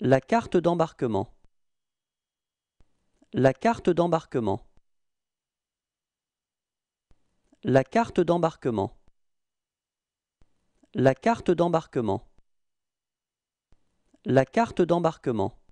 La carte d'embarquement. La carte d'embarquement. La carte d'embarquement. La carte d'embarquement. La carte d'embarquement.